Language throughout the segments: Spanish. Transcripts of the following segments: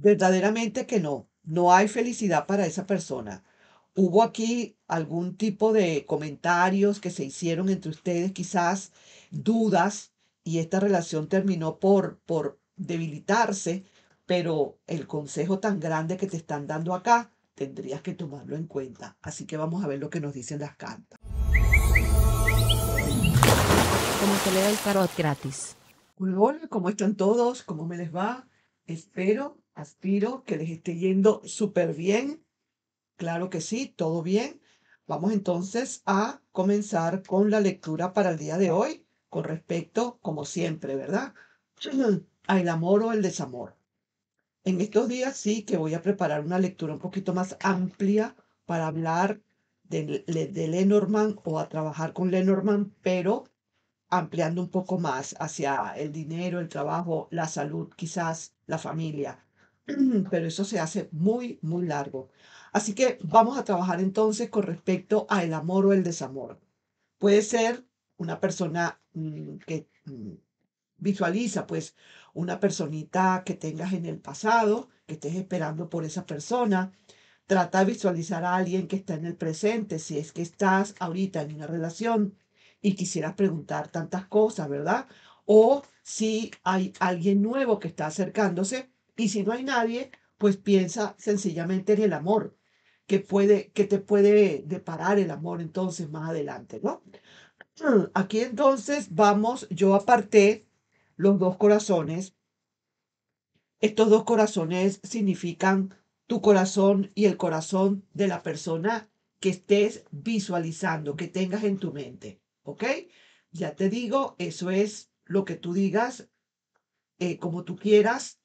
verdaderamente que no, no hay felicidad para esa persona. Hubo aquí algún tipo de comentarios que se hicieron entre ustedes, quizás dudas, y esta relación terminó por, por debilitarse, pero el consejo tan grande que te están dando acá tendrías que tomarlo en cuenta. Así que vamos a ver lo que nos dicen las cartas. se le el gratis. Hola, ¿cómo están todos? ¿Cómo me les va? Espero Aspiro que les esté yendo súper bien. Claro que sí, todo bien. Vamos entonces a comenzar con la lectura para el día de hoy con respecto, como siempre, ¿verdad? el amor o el desamor. En estos días sí que voy a preparar una lectura un poquito más amplia para hablar de, de Lenormand o a trabajar con Lenormand, pero ampliando un poco más hacia el dinero, el trabajo, la salud, quizás la familia. pero eso se hace muy, muy largo. Así que vamos a trabajar entonces con respecto al amor o el desamor. Puede ser una persona mm, que mm, visualiza, pues, una personita que tengas en el pasado, que estés esperando por esa persona. Trata de visualizar a alguien que está en el presente, si es que estás ahorita en una relación y quisieras preguntar tantas cosas, ¿verdad? O si hay alguien nuevo que está acercándose, y si no hay nadie, pues piensa sencillamente en el amor que puede que te puede deparar el amor entonces más adelante, ¿no? Mm, aquí entonces vamos, yo aparté los dos corazones. Estos dos corazones significan tu corazón y el corazón de la persona que estés visualizando, que tengas en tu mente, ¿ok? Ya te digo, eso es lo que tú digas, eh, como tú quieras,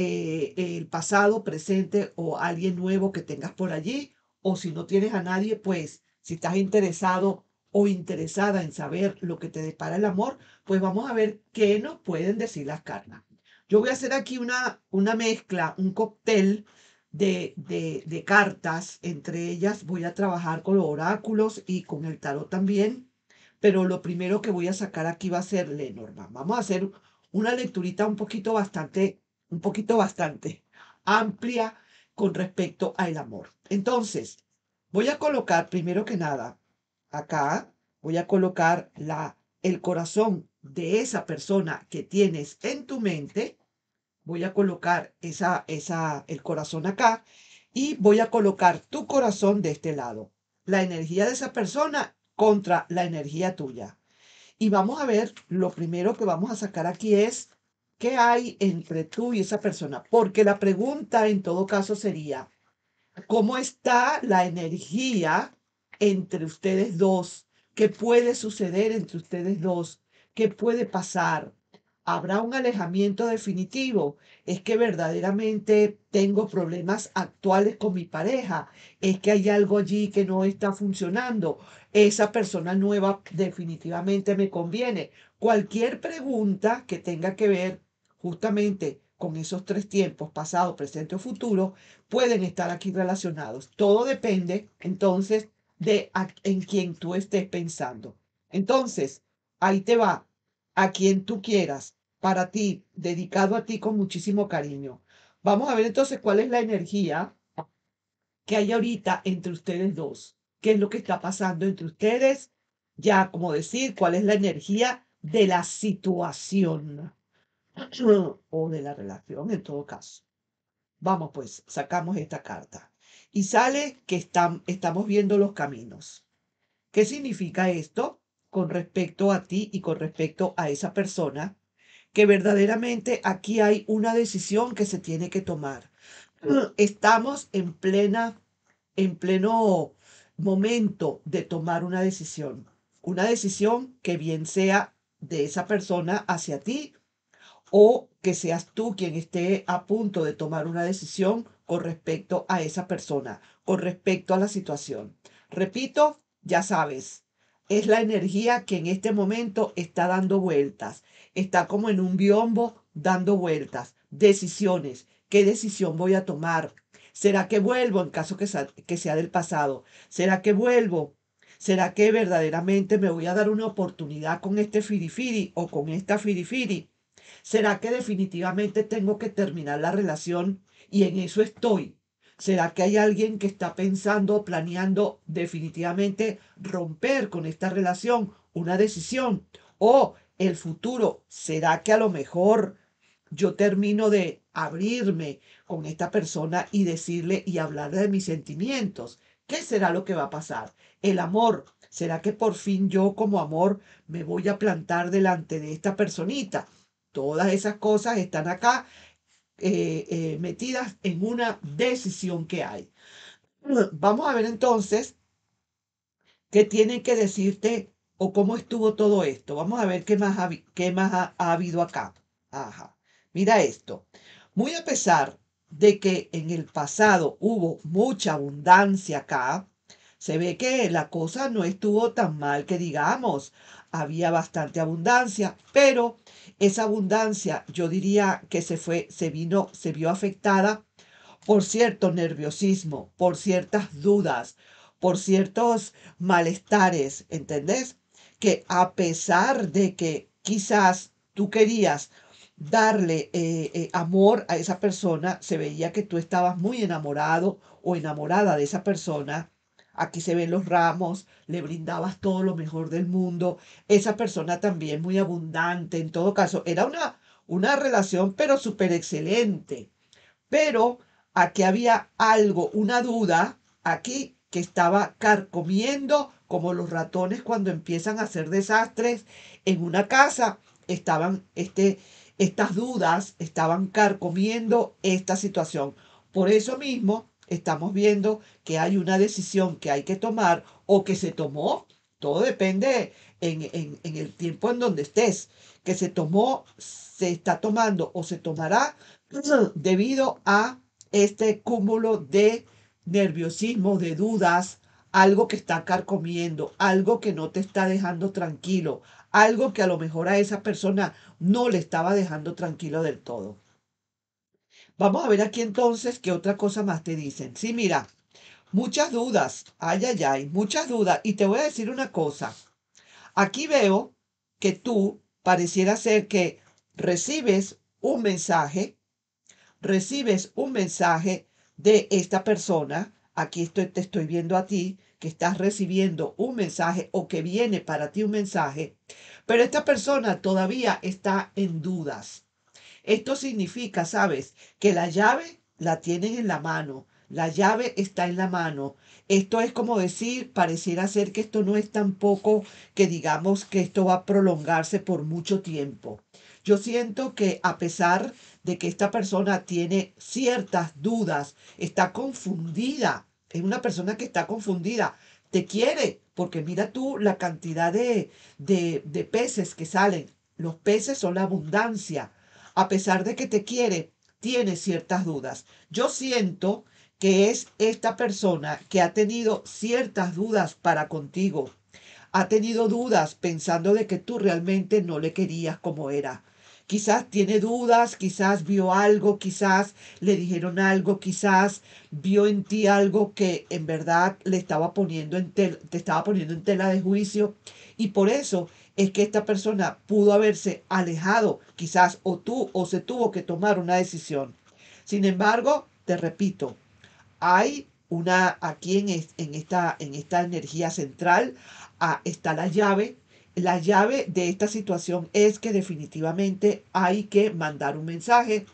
eh, el pasado, presente o alguien nuevo que tengas por allí. O si no tienes a nadie, pues si estás interesado o interesada en saber lo que te depara el amor, pues vamos a ver qué nos pueden decir las cartas. Yo voy a hacer aquí una, una mezcla, un cóctel de, de, cartas. Entre ellas voy a trabajar con los oráculos y con el tarot también. Pero lo primero que voy a sacar aquí va a ser Lenormand. Vamos a hacer una lecturita un poquito bastante un poquito bastante amplia con respecto al amor. Entonces, voy a colocar primero que nada acá, voy a colocar la, el corazón de esa persona que tienes en tu mente. Voy a colocar esa, esa, el corazón acá y voy a colocar tu corazón de este lado. La energía de esa persona contra la energía tuya. Y vamos a ver, lo primero que vamos a sacar aquí es ¿Qué hay entre tú y esa persona? Porque la pregunta en todo caso sería, ¿cómo está la energía entre ustedes dos? ¿Qué puede suceder entre ustedes dos? ¿Qué puede pasar? ¿Habrá un alejamiento definitivo? ¿Es que verdaderamente tengo problemas actuales con mi pareja? ¿Es que hay algo allí que no está funcionando? ¿Esa persona nueva definitivamente me conviene? Cualquier pregunta que tenga que ver justamente con esos tres tiempos, pasado, presente o futuro, pueden estar aquí relacionados. Todo depende entonces de en quién tú estés pensando. Entonces, ahí te va, a quien tú quieras, para ti, dedicado a ti con muchísimo cariño. Vamos a ver entonces cuál es la energía que hay ahorita entre ustedes dos. ¿Qué es lo que está pasando entre ustedes? Ya, como decir, cuál es la energía de la situación. o de la relación en todo caso. Vamos pues, sacamos esta carta. Y sale que están, estamos viendo los caminos. ¿Qué significa esto con respecto a ti y con respecto a esa persona? Que verdaderamente aquí hay una decisión que se tiene que tomar. Estamos en plena, en pleno momento de tomar una decisión. Una decisión que bien sea de esa persona hacia ti o que seas tú quien esté a punto de tomar una decisión con respecto a esa persona, con respecto a la situación. Repito, ya sabes, es la energía que en este momento está dando vueltas, está como en un biombo dando vueltas, decisiones, qué decisión voy a tomar, será que vuelvo en caso que sea, del pasado, será que vuelvo, será que verdaderamente me voy a dar una oportunidad con este firifiri o con esta firifiri ¿Será que definitivamente tengo que terminar la relación y en eso estoy? ¿Será que hay alguien que está pensando o planeando definitivamente romper con esta relación una decisión? ¿O el futuro? ¿Será que a lo mejor yo termino de abrirme con esta persona y decirle y hablarle de mis sentimientos? ¿Qué será lo que va a pasar? El amor. ¿Será que por fin yo como amor me voy a plantar delante de esta personita? Todas esas cosas están acá eh, eh, metidas en una decisión que hay. Vamos a ver entonces qué tiene que decirte o cómo estuvo todo esto. Vamos a ver qué más ha, qué más habido acá. Ajá. Mira esto. Muy a pesar de que en el pasado hubo mucha abundancia acá, se ve que la cosa no estuvo tan mal que digamos había bastante abundancia, pero esa abundancia yo diría que se fue, se vino, se vio afectada por cierto nerviosismo, por ciertas dudas, por ciertos malestares, ¿entendés? Que a pesar de que quizás tú querías darle eh, eh, amor a esa persona, se veía que tú estabas muy enamorado o enamorada de esa persona, aquí se ven los ramos, le brindabas todo lo mejor del mundo. Esa persona también muy abundante, en todo caso, era una, una relación pero súper excelente. Pero aquí había algo, una duda, aquí que estaba carcomiendo como los ratones cuando empiezan a hacer desastres en una casa. Estaban este, estas dudas, estaban carcomiendo esta situación. Por eso mismo estamos viendo que hay una decisión que hay que tomar o que se tomó. Todo depende en, el tiempo en donde estés. Que se tomó, se está tomando o se tomará debido a este cúmulo de nerviosismo, de dudas, algo que está carcomiendo, algo que no te está dejando tranquilo, algo que a lo mejor a esa persona no le estaba dejando tranquilo del todo. Vamos a ver aquí entonces qué otra cosa más te dicen. Sí, mira, muchas dudas. Ay, ay, ay, muchas dudas. Y te voy a decir una cosa. Aquí veo que tú pareciera ser que recibes un mensaje, recibes un mensaje de esta persona. Aquí estoy, te estoy viendo a ti que estás recibiendo un mensaje o que viene para ti un mensaje, pero esta persona todavía está en dudas, esto significa, ¿sabes? Que la llave la tienen en la mano. La llave está en la mano. Esto es como decir, pareciera ser que esto no es tampoco que digamos que esto va a prolongarse por mucho tiempo. Yo siento que a pesar de que esta persona tiene ciertas dudas, está confundida, es una persona que está confundida, te quiere, porque mira tú la cantidad de, de, de peces que salen. Los peces son la abundancia a pesar de que te quiere, tiene ciertas dudas. Yo siento que es esta persona que ha tenido ciertas dudas para contigo. Ha tenido dudas pensando de que tú realmente no le querías como era. Quizás tiene dudas, quizás vio algo, quizás le dijeron algo, quizás vio en ti algo que en verdad le estaba poniendo en te estaba poniendo en tela de juicio y por eso es que esta persona pudo haberse alejado quizás o tú o se tuvo que tomar una decisión. Sin embargo, te repito, hay una aquí en, en, esta, en esta energía central ah, está la llave. La llave de esta situación es que definitivamente hay que mandar un mensaje.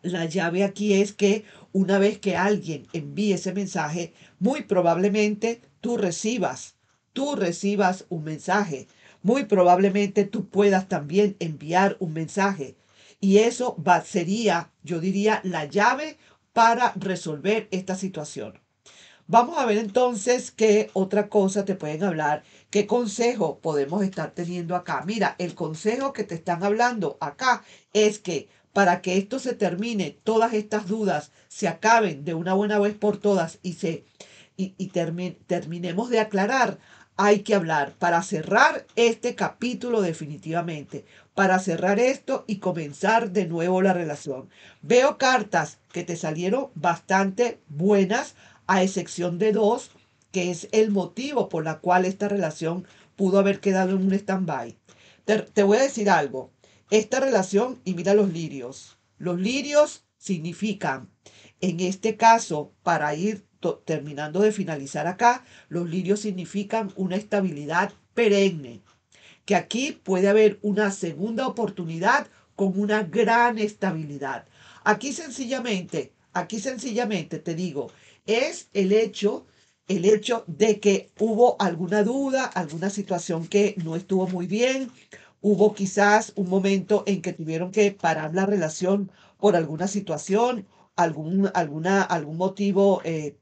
La llave aquí es que una vez que alguien envíe ese mensaje, muy probablemente tú recibas, tú recibas un mensaje muy probablemente tú puedas también enviar un mensaje. Y eso sería, yo diría, la llave para resolver esta situación. Vamos a ver entonces qué otra cosa te pueden hablar, qué consejo podemos estar teniendo acá. Mira, el consejo que te están hablando acá es que para que esto se termine, todas estas dudas se acaben de una buena vez por todas y, se, y, terminemos de aclarar, hay que hablar para cerrar este capítulo definitivamente, para cerrar esto y comenzar de nuevo la relación. Veo cartas que te salieron bastante buenas, a excepción de dos, que es el motivo por la cual esta relación pudo haber quedado en un stand-by. Te, te voy a decir algo, esta relación, y mira los lirios, los lirios significan, en este caso, para ir terminando de finalizar acá, los lirios significan una estabilidad perenne, que aquí puede haber una segunda oportunidad con una gran estabilidad. Aquí sencillamente, aquí sencillamente te digo, es el hecho el hecho de que hubo alguna duda, alguna situación que no estuvo muy bien, hubo quizás un momento en que tuvieron que parar la relación por alguna situación algún, alguna, algún motivo, eh,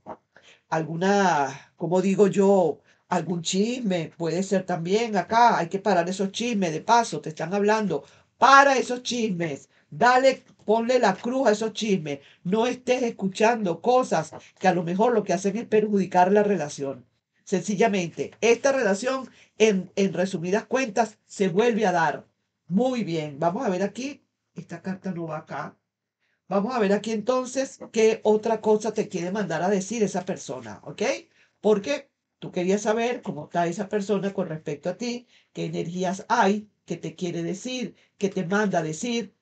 alguna, como digo yo, algún chisme, puede ser también acá, hay que parar esos chismes, de paso, te están hablando, para esos chismes, dale, ponle la cruz a esos chismes, no estés escuchando cosas que a lo mejor lo que hacen es perjudicar la relación. Sencillamente, esta relación, en, en resumidas cuentas, se vuelve a dar. Muy bien, vamos a ver aquí, esta carta no va acá, Vamos a ver aquí entonces qué otra cosa te quiere mandar a decir esa persona, ¿ok? Porque tú querías saber cómo está esa persona con respecto a ti, qué energías hay, qué te quiere decir, qué te manda a decir.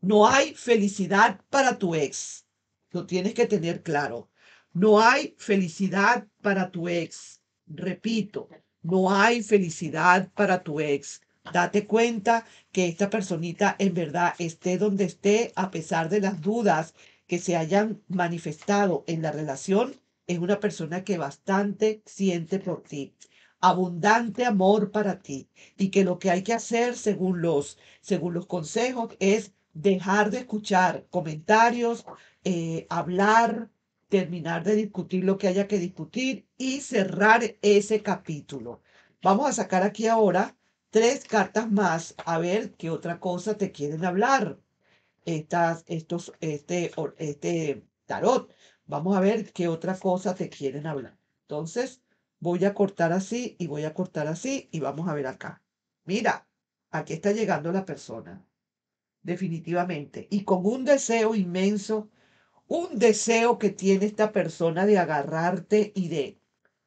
No hay felicidad para tu ex. Lo tienes que tener claro. No hay felicidad para tu ex. Repito, no hay felicidad para tu ex. Date cuenta que esta personita en verdad esté donde esté, a pesar de las dudas que se hayan manifestado en la relación, es una persona que bastante siente por ti abundante amor para ti y que lo que hay que hacer según los según los consejos es dejar de escuchar comentarios eh, hablar terminar de discutir lo que haya que discutir y cerrar ese capítulo vamos a sacar aquí ahora tres cartas más a ver qué otra cosa te quieren hablar. Estas, estos, este, este tarot. Vamos a ver qué otra cosa te quieren hablar. Entonces, voy a cortar así y voy a cortar así y vamos a ver acá. Mira, aquí está llegando la persona. Definitivamente. Y con un deseo inmenso, un deseo que tiene esta persona de agarrarte y de,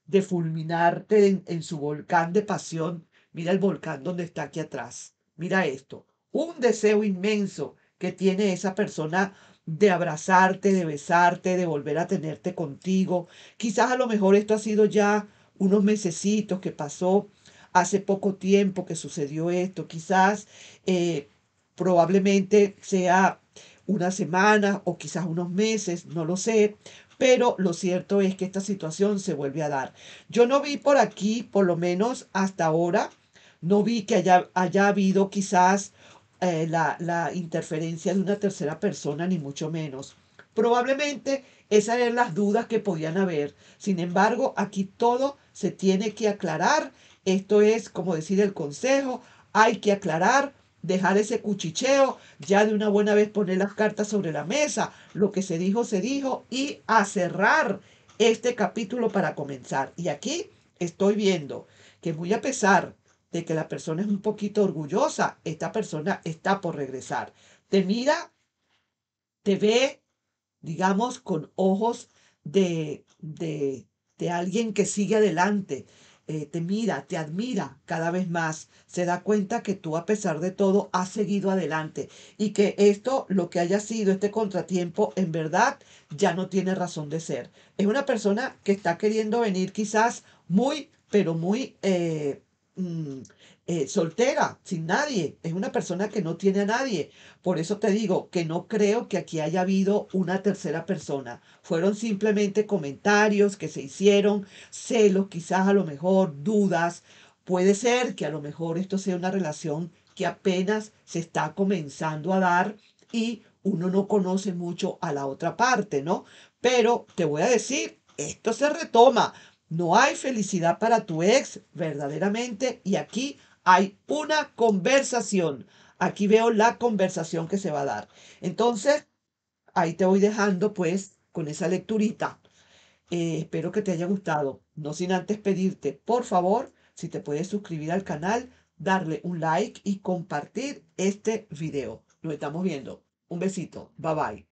de fulminarte en, en su volcán de pasión Mira el volcán donde está aquí atrás. Mira esto. Un deseo inmenso que tiene esa persona de abrazarte, de besarte, de volver a tenerte contigo. Quizás a lo mejor esto ha sido ya unos mesecitos que pasó hace poco tiempo que sucedió esto. Quizás eh, probablemente sea una semana o quizás unos meses, no lo sé, pero lo cierto es que esta situación se vuelve a dar. Yo no vi por aquí, por lo menos hasta ahora, no vi que haya, habido quizás eh, la, interferencia de una tercera persona, ni mucho menos. Probablemente esas eran las dudas que podían haber. Sin embargo, aquí todo se tiene que aclarar. Esto es, como decir, el consejo. Hay que aclarar, dejar ese cuchicheo, ya de una buena vez poner las cartas sobre la mesa. Lo que se dijo, se dijo. Y a cerrar este capítulo para comenzar. Y aquí estoy viendo que muy a pesar de que la persona es un poquito orgullosa, esta persona está por regresar. Te mira, te ve, digamos, con ojos de, de, de alguien que sigue adelante. Eh, te mira, te admira cada vez más, se da cuenta que tú a pesar de todo has seguido adelante y que esto, lo que haya sido este contratiempo, en verdad ya no tiene razón de ser. Es una persona que está queriendo venir quizás muy, pero muy eh, Mm, eh, soltera, sin nadie, es una persona que no tiene a nadie. Por eso te digo que no creo que aquí haya habido una tercera persona. Fueron simplemente comentarios que se hicieron, celos quizás a lo mejor, dudas. Puede ser que a lo mejor esto sea una relación que apenas se está comenzando a dar y uno no conoce mucho a la otra parte, ¿no? Pero te voy a decir, esto se retoma no hay felicidad para tu ex, verdaderamente, y aquí hay una conversación. Aquí veo la conversación que se va a dar. Entonces, ahí te voy dejando pues con esa lecturita. Eh, espero que te haya gustado. No sin antes pedirte, por favor, si te puedes suscribir al canal, darle un like y compartir este video. Nos estamos viendo. Un besito. Bye bye.